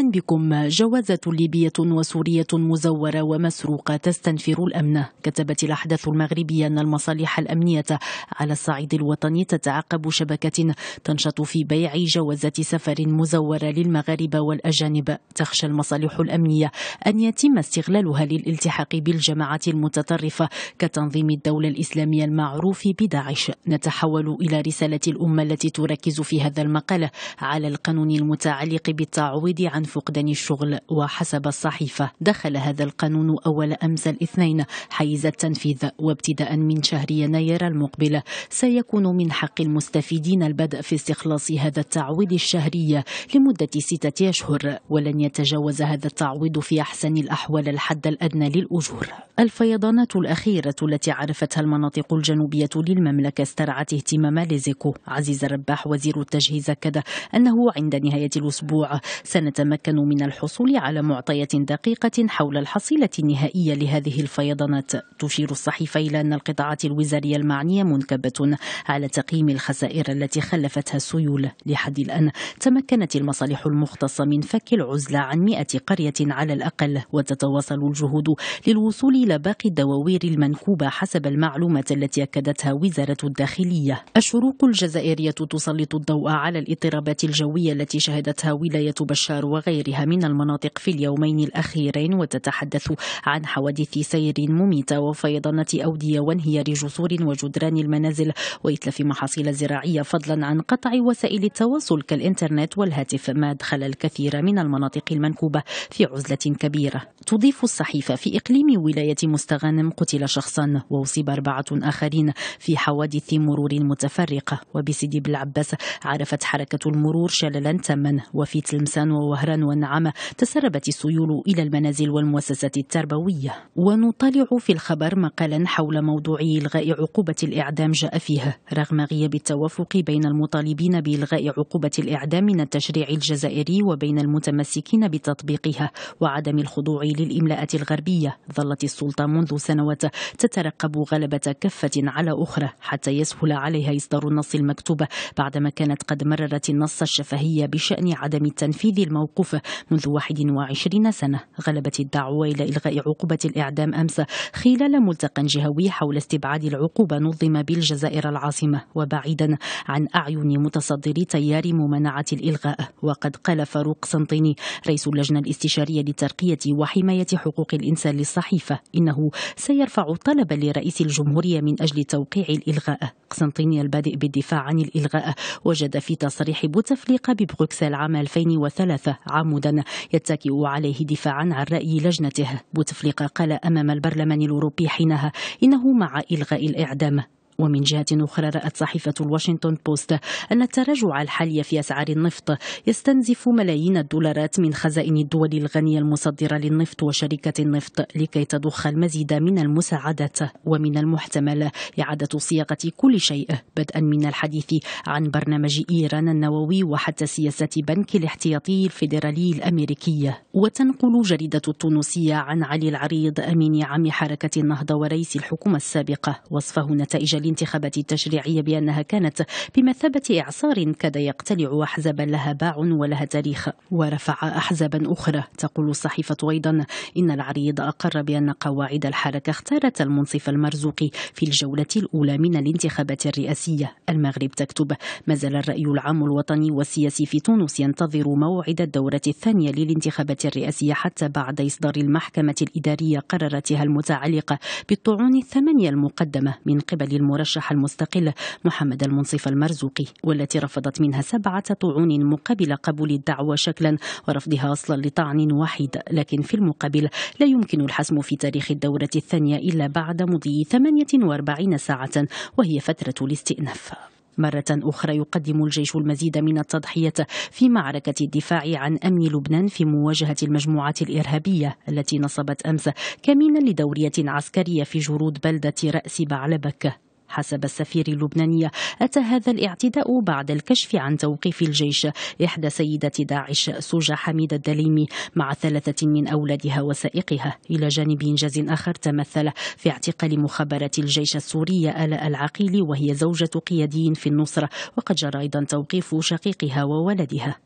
أهلا بكم جوازة ليبية وسورية مزورة ومسروقة تستنفر الأمن كتبت الأحداث المغربية أن المصالح الأمنية على الصعيد الوطني تتعقب شبكة تنشط في بيع جوازات سفر مزورة للمغاربة والأجانب تخشى المصالح الأمنية أن يتم استغلالها للالتحاق بالجماعات المتطرفة كتنظيم الدولة الإسلامية المعروف بداعش نتحول إلى رسالة الأمة التي تركز في هذا المقال على القانون المتعلق بالتعويض عن فقدان الشغل وحسب الصحيفة دخل هذا القانون أول أمس الاثنين حيز التنفيذ وابتداء من شهر يناير المقبل سيكون من حق المستفيدين البدء في استخلاص هذا التعويض الشهري لمدة ستة أشهر ولن يتجاوز هذا التعويض في أحسن الأحوال الحد الأدنى للأجور الفيضانات الأخيرة التي عرفتها المناطق الجنوبية للمملكة استرعت اهتمام ليزيكو عزيز الرباح وزير التجهيز أكد أنه عند نهاية الأسبوع سنتمكن تمكنوا من الحصول على معطيات دقيقة حول الحصيلة النهائية لهذه الفيضانات تشير الصحيفة إلى أن القطاعات الوزارية المعنية منكبة على تقييم الخسائر التي خلفتها السيول لحد الآن تمكنت المصالح المختصة من فك العزلة عن 100 قرية على الأقل وتتواصل الجهود للوصول إلى باقي الدواوير المنكوبة حسب المعلومات التي أكدتها وزارة الداخلية الشروق الجزائرية تسلط الضوء على الاضطرابات الجوية التي شهدتها ولاية بشار وغيرها من المناطق في اليومين الأخيرين وتتحدث عن حوادث سير مميتة وفيضانة أودية وانهيار جسور وجدران المنازل وإتلاف محاصيل زراعية فضلا عن قطع وسائل التواصل كالإنترنت والهاتف ما أدخل الكثير من المناطق المنكوبة في عزلة كبيرة تضيف الصحيفة في إقليم ولاية مستغانم قتل شخصا وأصيب أربعة آخرين في حوادث مرور متفرقة وبسيدي بالعباس عرفت حركة المرور شللا تاما وفي تلمسان ووهران فقرا والنعمة تسربت السيول إلى المنازل والمؤسسات التربوية ونطالع في الخبر مقالا حول موضوع إلغاء عقوبة الإعدام جاء فيها رغم غياب التوافق بين المطالبين بإلغاء عقوبة الإعدام من التشريع الجزائري وبين المتمسكين بتطبيقها وعدم الخضوع للإملاءات الغربية ظلت السلطة منذ سنوات تترقب غلبة كفة على أخرى حتى يسهل عليها إصدار النص المكتوب بعدما كانت قد مررت النص الشفهي بشأن عدم التنفيذ الموقوف التوقف منذ 21 سنة غلبت الدعوة إلى إلغاء عقوبة الإعدام أمس خلال ملتقى جهوي حول استبعاد العقوبة نظم بالجزائر العاصمة وبعيدا عن أعين متصدري تيار ممانعة الإلغاء وقد قال فاروق قسنطيني رئيس اللجنة الاستشارية للترقية وحماية حقوق الإنسان للصحيفة إنه سيرفع طلبا لرئيس الجمهورية من أجل توقيع الإلغاء قسنطيني البادئ بالدفاع عن الإلغاء وجد في تصريح بوتفليقة ببروكسل عام 2003 عمودا يتكئ عليه دفاعا عن رأي لجنته بوتفليقة قال أمام البرلمان الأوروبي حينها إنه مع إلغاء الإعدام ومن جهة أخرى رأت صحيفة الواشنطن بوست أن التراجع الحالي في أسعار النفط يستنزف ملايين الدولارات من خزائن الدول الغنية المصدرة للنفط وشركة النفط لكي تضخ المزيد من المساعدات ومن المحتمل إعادة صياغة كل شيء بدءا من الحديث عن برنامج إيران النووي وحتى سياسة بنك الاحتياطي الفيدرالي الأمريكي وتنقل جريدة التونسية عن علي العريض أمين عام حركة النهضة ورئيس الحكومة السابقة وصفه نتائج الانتخابات التشريعية بأنها كانت بمثابة إعصار كاد يقتلع أحزابا لها باع ولها تاريخ ورفع أحزابا أخرى تقول الصحيفة أيضا إن العريض أقر بأن قواعد الحركة اختارت المنصف المرزوقي في الجولة الأولى من الانتخابات الرئاسية المغرب تكتب ما زال الرأي العام الوطني والسياسي في تونس ينتظر موعد الدورة الثانية للانتخابات الرئاسية حتى بعد إصدار المحكمة الإدارية قراراتها المتعلقة بالطعون الثمانية المقدمة من قبل الم... المرشح المستقل محمد المنصف المرزوقي والتي رفضت منها سبعة طعون مقابل قبول الدعوة شكلا ورفضها أصلا لطعن واحد لكن في المقابل لا يمكن الحسم في تاريخ الدورة الثانية إلا بعد مضي 48 ساعة وهي فترة الاستئناف مرة أخرى يقدم الجيش المزيد من التضحية في معركة الدفاع عن أمن لبنان في مواجهة المجموعات الإرهابية التي نصبت أمس كمينا لدورية عسكرية في جرود بلدة رأس بعلبك حسب السفير اللبناني أتى هذا الاعتداء بعد الكشف عن توقيف الجيش إحدى سيدات داعش سوجا حميد الدليمي مع ثلاثة من أولادها وسائقها إلى جانب إنجاز آخر تمثل في اعتقال مخابرات الجيش السورية آلاء العقيل وهي زوجة قيادي في النصرة وقد جرى أيضا توقيف شقيقها وولدها